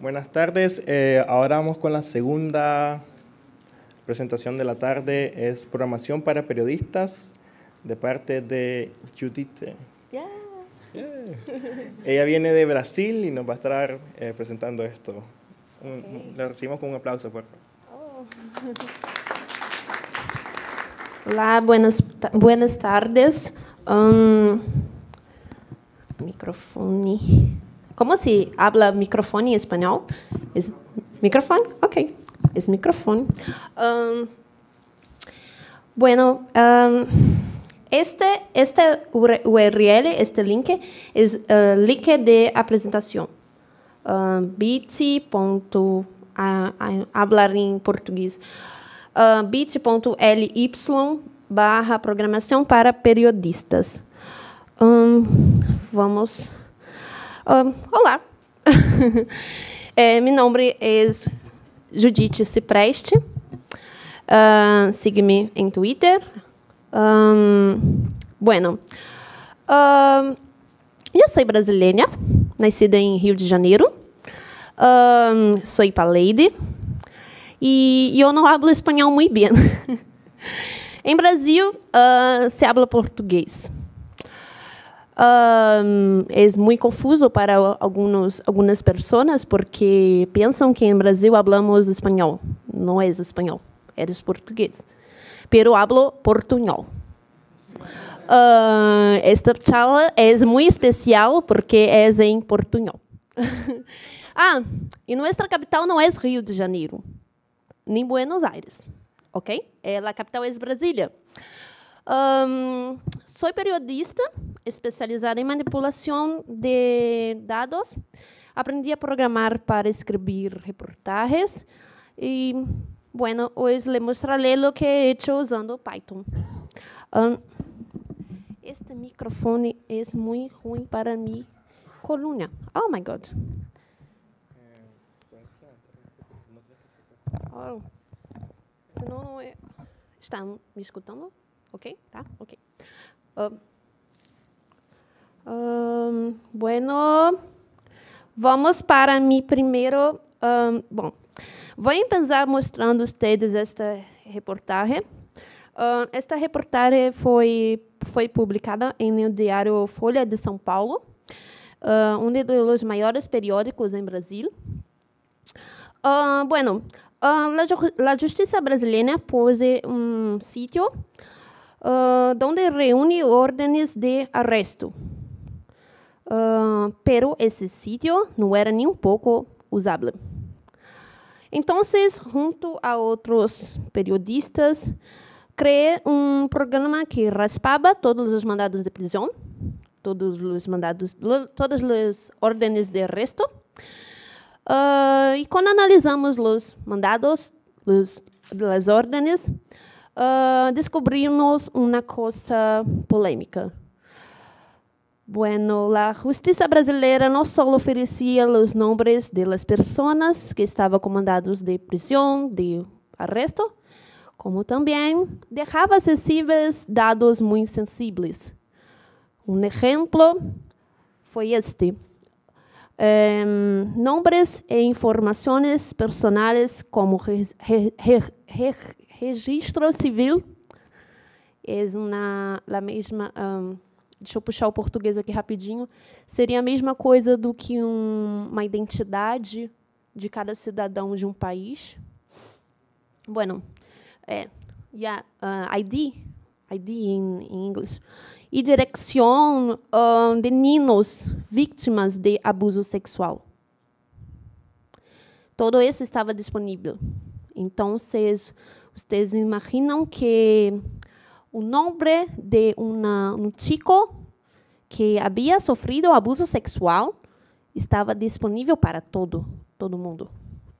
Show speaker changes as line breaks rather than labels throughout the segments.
Buenas tardes. Eh, ahora vamos con la segunda presentación de la tarde. Es programación para periodistas de parte de Judith. Ella viene de Brasil y nos va a estar eh, presentando esto. le recibimos con un aplauso, por oh. Hola, buenas, buenas tardes. Um, microfone. Como se habla microfone em espanhol? Es, microfone? Ok. Es microfone. Um, bueno, um, este, este URL, este link, es uh, link de apresentação. Uh, bit.hablar em português. Uh, bit.ly barra programação para periodistas. Um, vamos. olá! é, meu nome é Judite Cipreste. Uh, Siga-me em Twitter. Um, bueno, eu sou brasileira, nascida em Rio de Janeiro. Um, sou paleide e eu não hablo espanhol muito bem. em Brasil, uh, se habla português. Um, é muito confuso para algumas pessoas porque pensam que em Brasil falamos espanhol. Não é espanhol, é português. Pero hablo portunhol. Uh, esta charla é muito especial porque é em portunhol. ah, e nossa capital não é Rio de Janeiro, nem Buenos Aires, ok? Eh, a capital é Brasília. Um, sou periodista especializada em manipulação de dados. Aprendi a programar para escrever reportagens e, bueno, hoje le mostraré o que he hecho usando Python. Um, este microfone é muito ruim para minha coluna. Oh my God. Oh. Senão, é- estão me escutando? Ok? Tá? Ok. Uh, um, bueno, vamos para mim primeiro. Um, bom, vou começar mostrando a vocês esta reportagem. Uh, esta reportagem foi foi publicada em o diário Folha de São Paulo, uh, um dos maiores periódicos em Brasil. Uh, bueno, uh, a justiça brasileira pôs um sítio uh, onde reúne ordens de arresto. Uh, pero esse sítio não era nem um pouco usável. Então, junto a outros periodistas, criei um programa que raspava todos os mandados de prisão, todos os mandados, todas as ordens de arresto. Uh, e quando analisamos os mandados, as ordens, uh, descobrimos uma coisa polêmica. Bueno, la justicia brasileira não só oferecia os nomes das pessoas que estavam comandados de prisão, de arresto, como também deixava acessíveis dados muito sensíveis. Um exemplo foi este. nomes e informações personais, como re, re, re, registro civil é una, mesma. Um, deixa eu puxar o português aqui rapidinho, seria a mesma coisa do que um, uma identidade de cada cidadão de um país. Bueno, é, yeah, uh, ID, ID em, inglês, e direção uh, ah, de meninos vítimas de abuso sexual. Todo isso estava disponível. Então, vocês, vocês imaginam que o nome de uma, um chico que havia sofrido abuso sexual estava disponível para todo, todo mundo,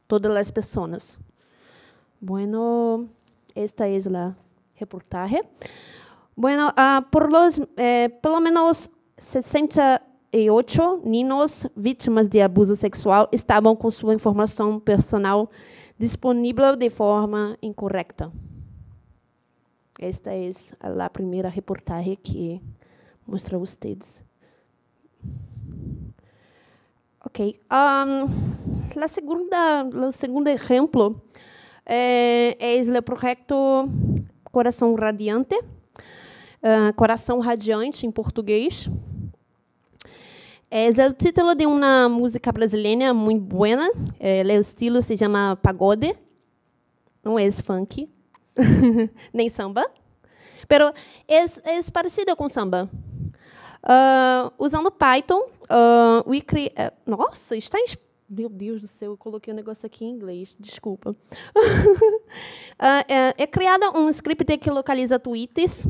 todas as pessoas. Bueno, esta é a reportagem. Bueno, uh, por los, eh, pelo menos 68 ninos vítimas de abuso sexual estavam com sua informação personal disponível de forma incorreta. Esta é a primeira reportagem que mostra a vocês. Ok. Um, a segunda, o segundo exemplo é, eh, é o projeto Coração Radiante, uh, eh, Coração Radiante em português. É o título de uma música brasileira muito boa. É, eh, o estilo se chama pagode, não é funk. nem samba. Pero é, é parecido com samba. Uh, usando Python, uh, we eh, Nossa, está em... Meu Deus do céu, eu coloquei o um negócio aqui em inglês, desculpa. uh, é, é criado um script que localiza tweets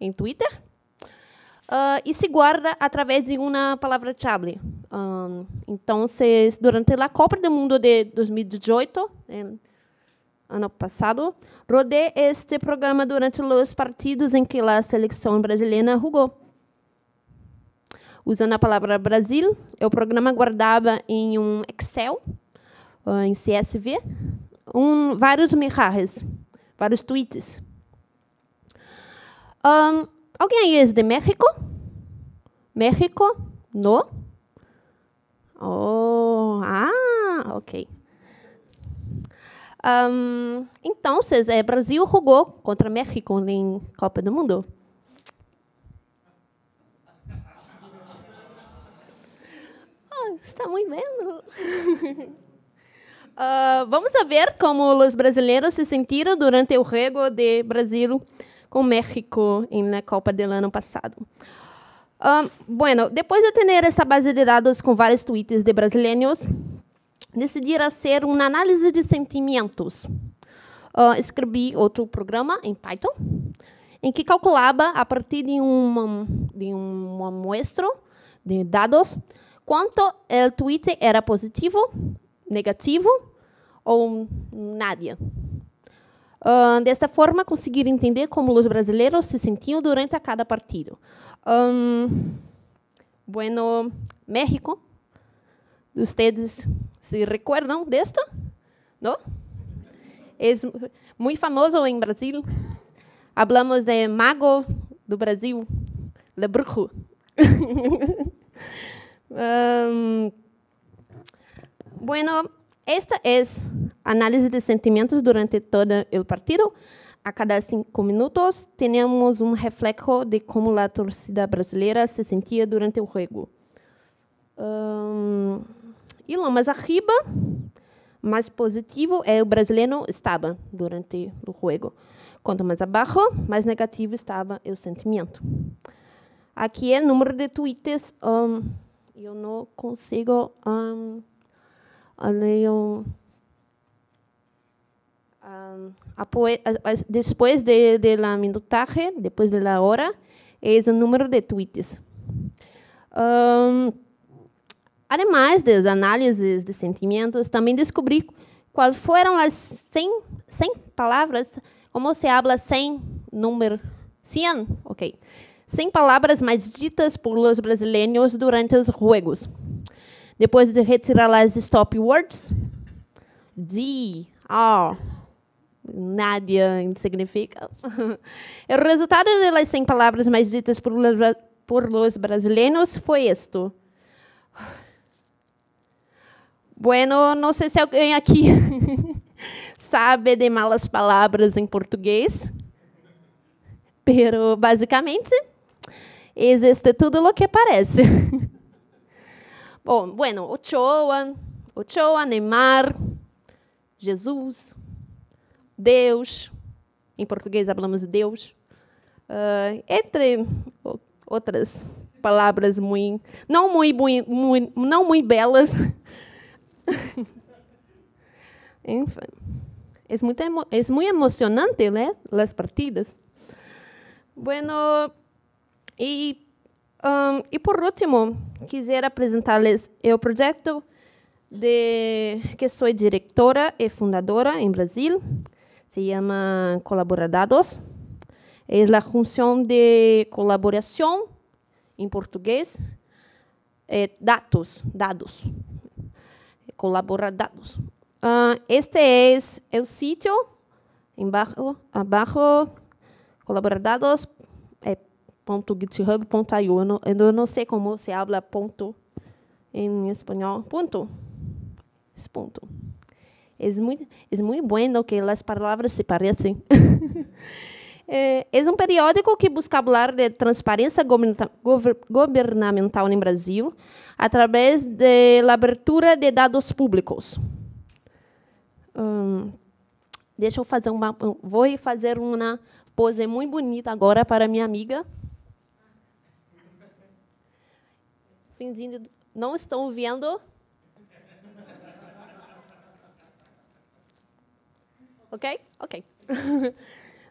em Twitter uh, e se guarda através de uma palavra-chave. Um, então, se, durante a Copa do Mundo de 2018, ano passado, rodei este programa durante os partidos em que a seleção brasileira jogou. Usando a palavra Brasil, o programa guardava em um Excel, ah, em CSV, um, vários mensagens, vários tweets. Um, alguém aí é de México? México? No? Oh, ah, ok. Um, então, é, Brasil jogou contra México em Copa do Mundo. Oh, está muito vendo. uh, vamos ver como os brasileiros se sentiram durante o jogo de Brasil com México na Copa do ano passado. Um, bueno, depois de ter essa base de dados com vários tweets de brasileiros, decidira ser uma análise de sentimentos. Uh, escrevi outro programa em Python, em que calculava, a partir de uma, de uma muestra de dados, quanto o tweet era positivo, negativo ou nada. Uh, desta forma, conseguir entender como os brasileiros se sentiam durante a cada partido. Um, ah, bueno, México, vocês ¿Se recordam de esto? É muito famoso em Brasil. Hablamos de mago do Brasil, le brujo. um, bueno, esta es análise de sentimentos durante todo o partido. A cada cinco minutos temos um reflejo de como a torcida brasileira se sentia durante o jogo. Um, Elon, mais arriba, mais positivo é o brasileiro estava durante o jogo. Quanto mais abaixo, mais negativo estava o sentimento. Aqui é o número de tweets. Um, eu não consigo. Um, um, depois de, de la minutagem, depois da de hora, é o número de tweets. Um, Ademais das análises de sentimentos, também descobri quais foram as 100, 100 palavras, como se habla 100, número 100, ok, 100 palavras mais ditas por os brasileiros durante os juegos. Depois de retirar as stop words, D, A, Nádia significa. o resultado das 100 palavras mais ditas por, por los brasileiros foi isto. Bueno, não sei se alguém aqui sabe de malas palavras em português, pero basicamente existe tudo o que parece. Bom, bueno, Ochoa, Ochoa, Neymar, Jesus, Deus, em português falamos Deus, uh, entre outras palavras muito, não muito, muito, não muito belas, es muy, es muy emocionante las partidas. Bueno, um, y, por último, quisiera presentarles el proyecto de que soy directora y fundadora en Brasil. Se llama Colaboradados Es la función de colaboración en portugués, eh, datos, dados. colaboradados. Uh, ah, este é o sítio, embaixo, abaixo, colaboradores, é eh, ponto github.io. Eu, não, eu não sei como se habla ponto em espanhol. Ponto. Esse ponto. É muito, é muito bueno que as palavras se parecem. é, é um periódico que busca falar de transparência governamental no Brasil através da abertura de dados públicos. Hum, deixa eu fazer uma. Vou fazer uma pose muito bonita agora para minha amiga. Fingindo, não estão vendo. Ok? Ok.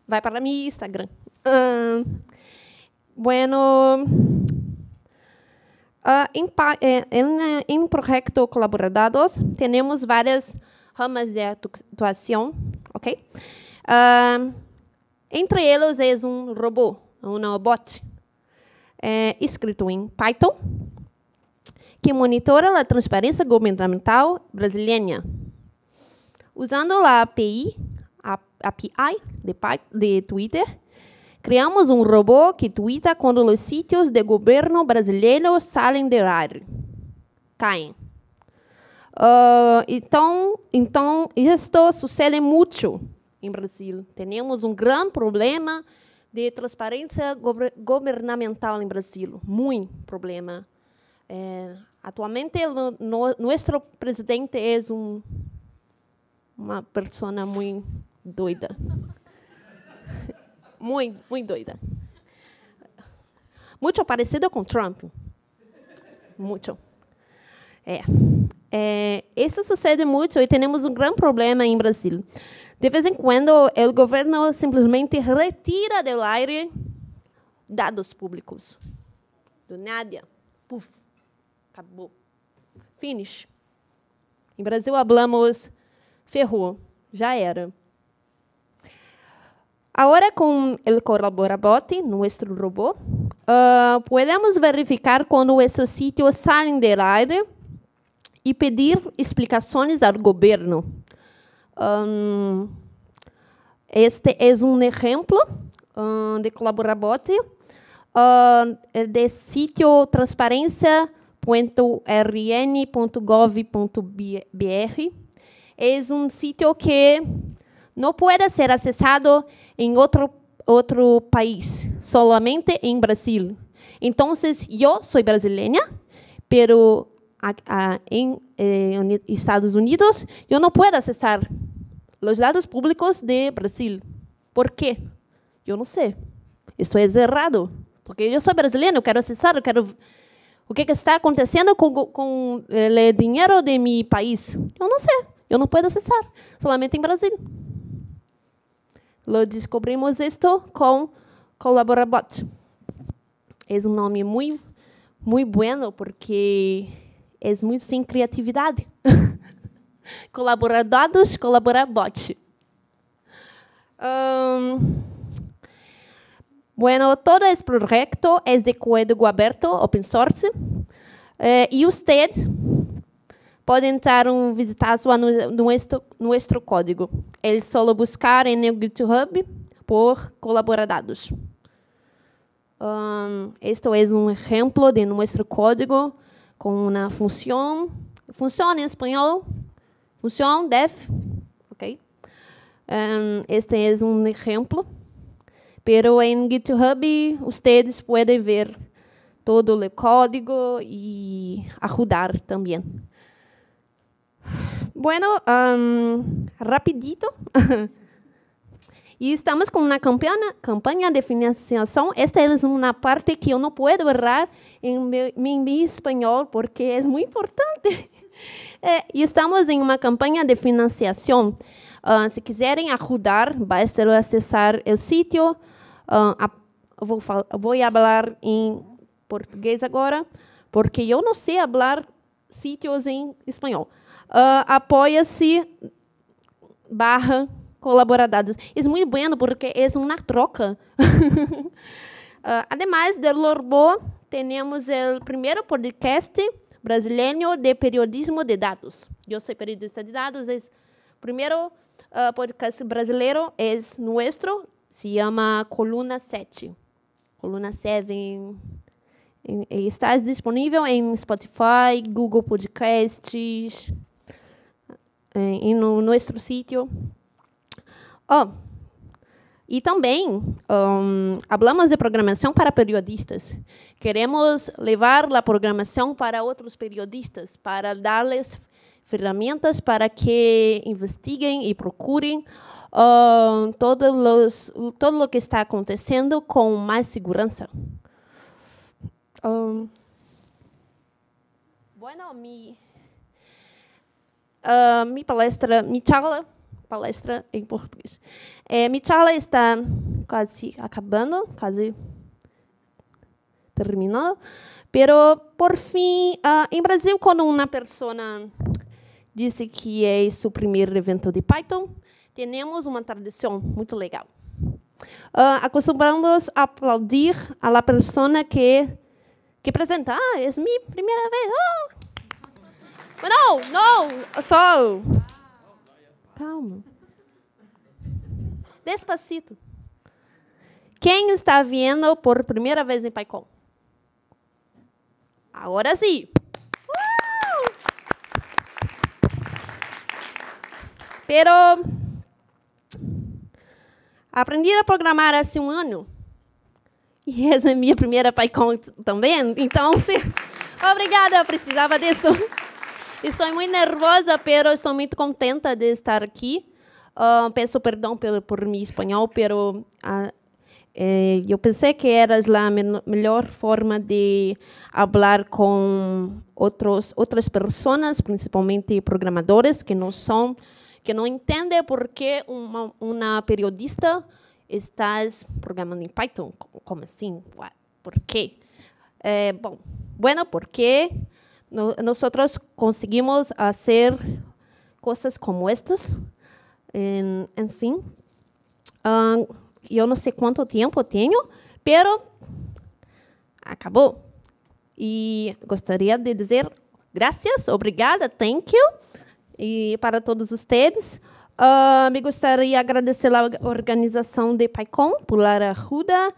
Vai para mi Instagram. Uh, bueno. Uh, em, é, né, em, projeto colaborados, temos várias ramas de atuação, ok? Uh, entre eles é um robô, um bot, é, escrito em Python, que monitora a transparência governamental brasileira. Usando a API API de, de Twitter, criamos um robô que twitta quando os sítios de governo brasileiro saem de ar, caem. Uh, então, então, isto sucede muito em Brasil. Temos um grande problema de transparência governamental em Brasil. Muito problema. É, atualmente, no, no, nosso presidente é um, uma pessoa muito doida. muito, muito doida. Muito parecido com Trump. Muito. É. é. Isso sucede muito e temos um grande problema em Brasil. De vez em quando, o governo simplesmente retira do ar dados públicos. Do nada. Puf. Acabou. Finish. Em Brasil, hablamos ferrou. Já era. Agora com o colaborabote nosso robô, uh, ah, podemos verificar quando esses sitios saem do ar e pedir explicações ao governo. Um, este é um exemplo uh, de colaborabote uh, de sitio é um un sitio que não pode ser acessado em outro, outro país, somente em Brasil. Então, eu sou brasileira, mas em eh, Estados Unidos eu não posso acessar os dados públicos de Brasil. Por quê? Eu não sei. Isso é errado. Porque eu sou brasileira, eu quero acessar, eu quero o que, está acontecendo com, com o dinheiro de meu país? Eu não sei. Eu não posso acessar. Somente em Brasil. Lo descobrimos isto com Colaborabot. É um nome muito, muito bueno porque é muito sem criatividade. Colaboradores, colaborabot. Um, bueno, todo este projeto é de código aberto, open source. Eh, vocês pode entrar um visitar no nosso, código. É Eles só buscarem no GitHub por colaboradores. Um, este é um exemplo de nosso código com uma função. Função em espanhol. Função def. Ok? Um, este é um exemplo. Pero em GitHub, vocês podem ver todo o código e ajudar também. Bueno, um, rapidito. E estamos com uma campanha, campanha de financiação. Esta é uma parte que eu não posso errar em meu, meu espanhol, porque é muito importante. É, e estamos em uma campanha de financiação. Uh, se quiserem ajudar, basta acessar o sítio. Uh, vou, falar, vou falar em português agora, porque eu não sei falar sítios em espanhol uh, apoia-se barra colaboradores. É muito bueno porque é uma troca. uh, ademais de Lorbo, temos o primeiro podcast brasileiro de periodismo de dados. Eu sou periodista de dados, é o primeiro uh, podcast brasileiro, é nosso, se chama Coluna 7. Coluna 7 está disponível em Spotify, Google Podcasts, em no nosso sítio. Oh, e também um, falamos de programação para periodistas. Queremos levar a programação para outros periodistas, para dar-lhes ferramentas para que investiguem e procurem uh, todo, los, todo o que está acontecendo com mais segurança. Um, bueno, minha uh, eh, minha palestra, minha charla, palestra em português. É, eh, minha charla está quase acabando, quase terminando. Pero, por fim, uh, eh, em Brasil, quando uma pessoa disse que é seu primeiro evento de Python, temos uma tradição muito legal. Uh, acostumamos a aplaudir a la persona que que apresenta, ah, é minha primeira vez, oh, não, não, só. Calma. Despacito. Quem está vindo por primeira vez em PyCon? Agora sim. Pero aprendi a programar há um ano. E essa é a minha primeira PyCon também. Então, se... obrigada, eu precisava disso. Estou muito nervosa, pero estou muito contenta de estar aqui. Uh, peço perdão por, por meu espanhol, pero uh, eh, eu pensei que era a melhor forma de falar com outros, outras pessoas, principalmente programadores que não são, que não entendem por que uma, uma periodista está programando em Python. Como assim? Por quê? Eh, bom, bueno, porque no, nosotros conseguimos hacer cosas como estas. En, en fin, sei ah, yo no sé cuánto tiempo tengo, pero acabó. E gostaria de dizer graças, obrigada, thank you, e para todos vocês. Uh, ah, me gostaria de agradecer a organização de PyCon, Pular Arruda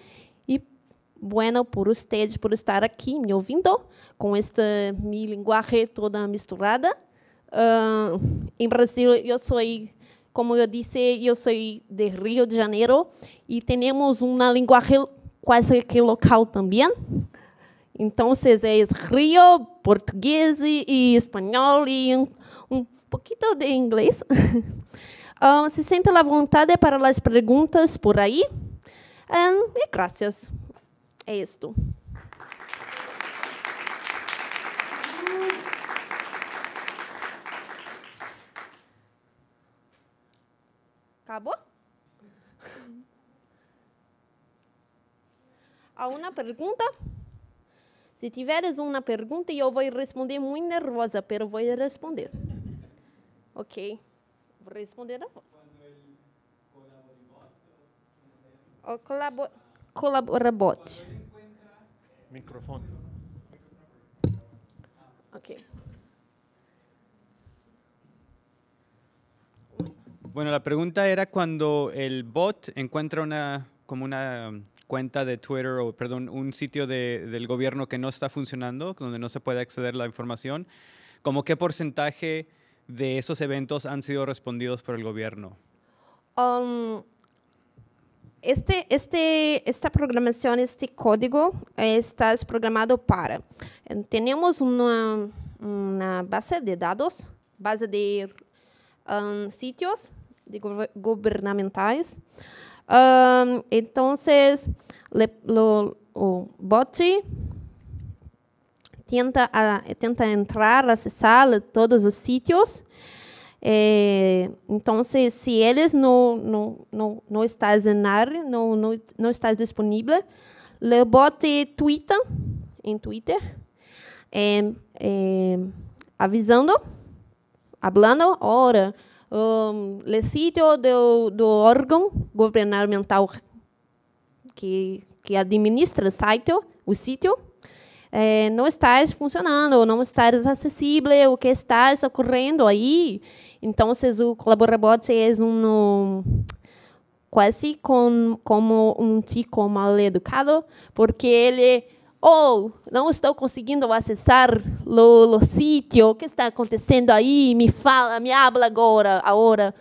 bueno por ustedes por estar aqui me ouvindo com esta minha linguaje toda misturada. Uh, em Brasil, eu sou, como eu disse, eu sou de Rio de Janeiro e temos uma linguagem quase que local também. Então, é Rio, português e espanhol e um, um pouquinho de inglês. uh, se sente à vontade para as perguntas por aí. Um, ah, e graças. É isto. Acabou? Há uma pergunta? Se tiveres uma pergunta, eu vou responder muito nervosa, mas vou responder. Ok. Vou responder a voz. O colabor... colaborabote. Bueno, la pregunta era cuando el bot encuentra una, como una um, cuenta de Twitter o, perdón, un sitio del gobierno que no está funcionando, donde no se puede acceder la información, ¿cómo qué porcentaje de esos eventos han sido respondidos por el gobierno? Um, este, este, esta programação, este código, eh, está programado para. Eh, Temos uma, uma base de dados, base de um, sítios de governamentais. Um, então, o bot tenta, tenta entrar, acessar todos os sítios é, então, se, se eles não, não, não, não estão em não, não, não está disponível, le bote Twitter, em Twitter, é, é, avisando, falando, ora, um, le sítio do, do órgão governamental que, que administra o site, o sítio, é, não está funcionando, não está acessível, o que está ocorrendo aí, então o colaborador é um quase com, como um tico mal educado, porque ele oh, não estou conseguindo acessar o, o sítio, o que está acontecendo aí? Me fala, me habla agora, agora.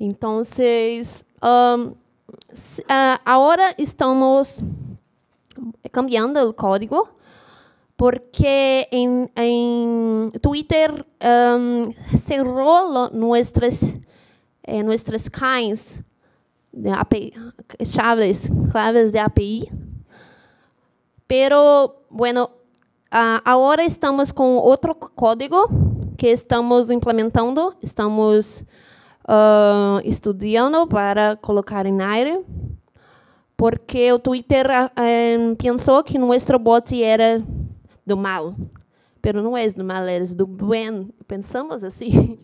Então, um, agora ah, estamos cambiando o código porque em, em Twitter um, se nossas eh, nossas cães de API, chaves, claves de API. Pero, bueno, uh, ah, agora estamos com outro código que estamos implementando, estamos uh, ah, estudando para colocar em aire, porque o Twitter uh, ah, pensou que nosso bot era do mal, pero não és do mal, eres é do bem. Pensamos assim.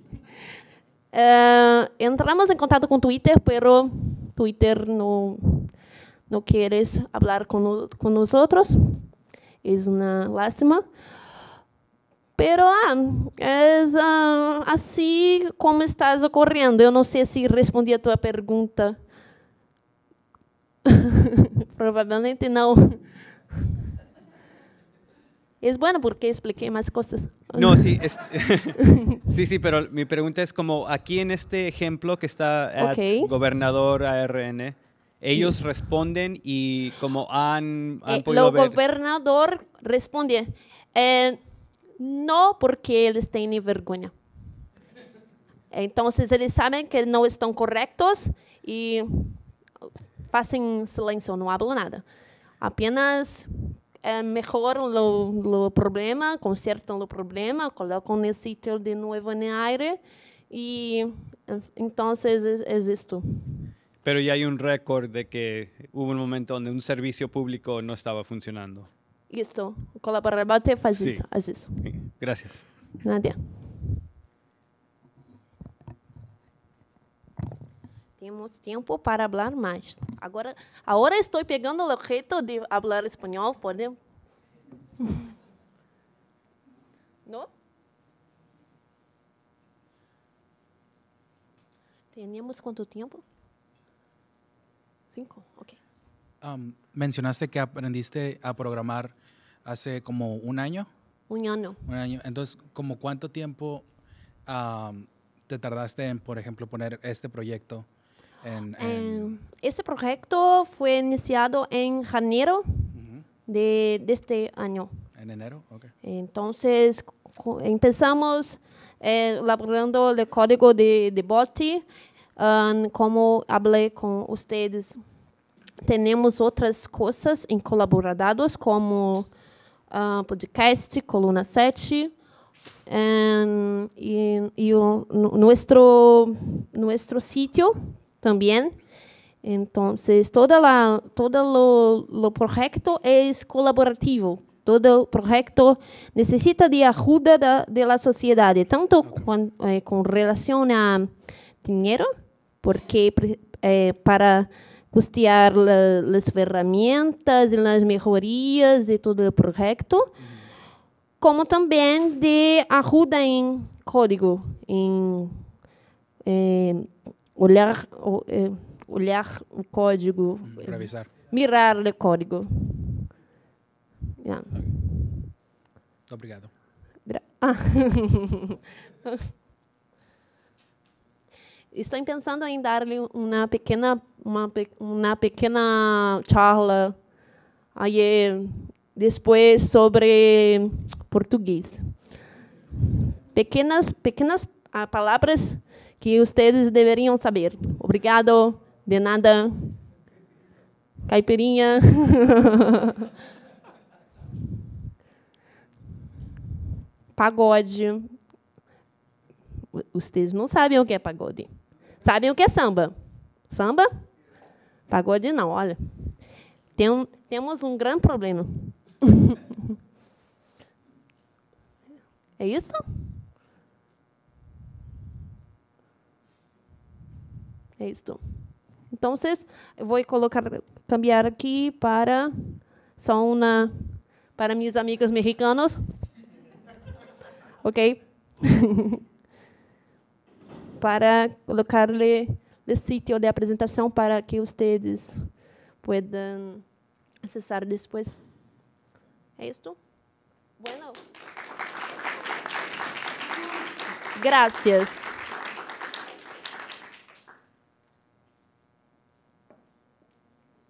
uh, entramos em contato com Twitter, pero Twitter não não queres falar com com nós outros. É uma lástima. Pero ah, é uh, assim como estás ocorrendo. Eu não sei se respondi a tua pergunta. Provavelmente não. es bueno porque expliqué más cosas. No, sí, es, sí, sí, pero mi pregunta es como aquí en este ejemplo que está gobernador ARN, ellos responden y como han, han eh, podido ver. El gobernador responde, eh, no porque ellos tienen vergüenza. Entonces ellos saben que no están correctos y hacen silencio, no hablan nada. Apenas eh, mejoran los lo problemas, conciertan los problemas, colocan el sitio de nuevo en el aire y entonces es, esto. Pero ya hay un récord de que hubo un momento donde un servicio público no estaba funcionando. Listo, con la fácil, así Gracias. Nadia. Tenemos tiempo para hablar más. Ahora estoy pegando el objeto de hablar español. pode? ¿No? Teníamos cuánto tiempo? Cinco, ok. Um, mencionaste que aprendiste a programar hace como un año. Un año. Entonces, ¿como cuánto tiempo um, te tardaste en, por ejemplo, poner este proyecto Em, este proyecto fue iniciado en enero de, este año. En enero, ok. Entonces empezamos eh, elaborando el código de, de BOTI. Um, como hablé con ustedes, tenemos otras cosas en colaborados como ah, podcast, Coluna 7. Em, y, nuestro, nuestro sitio também. Então, todo, lá todo lo, lo, projeto é colaborativo. Todo projeto necessita de ajuda de, de la sociedade, tanto eh, com eh, con, relación a dinheiro, porque eh, para custear la, as ferramentas, as melhorias de todo o projeto, uhum. como também de ajuda em código, em eh, olhar o, eh, olhar o código. Mirar o código. Yeah. Obrigado. Gra ah. Estou pensando em dar-lhe uma pequena uma, uma pequena charla aí depois sobre português. Pequenas pequenas ah, palavras que vocês deveriam saber. Obrigado, de nada. Caipirinha. pagode. Vocês não sabem o que é pagode. Sabem o que é samba? Samba? Pagode não, olha. Tem temos um grande problema. é isso? É isso. Então, eu vou colocar, cambiar aqui para só uma para minhas amigas mexicanas. ok? para colocar o sítio de apresentação para que vocês possam acessar depois. É isso? Bueno. Gracias.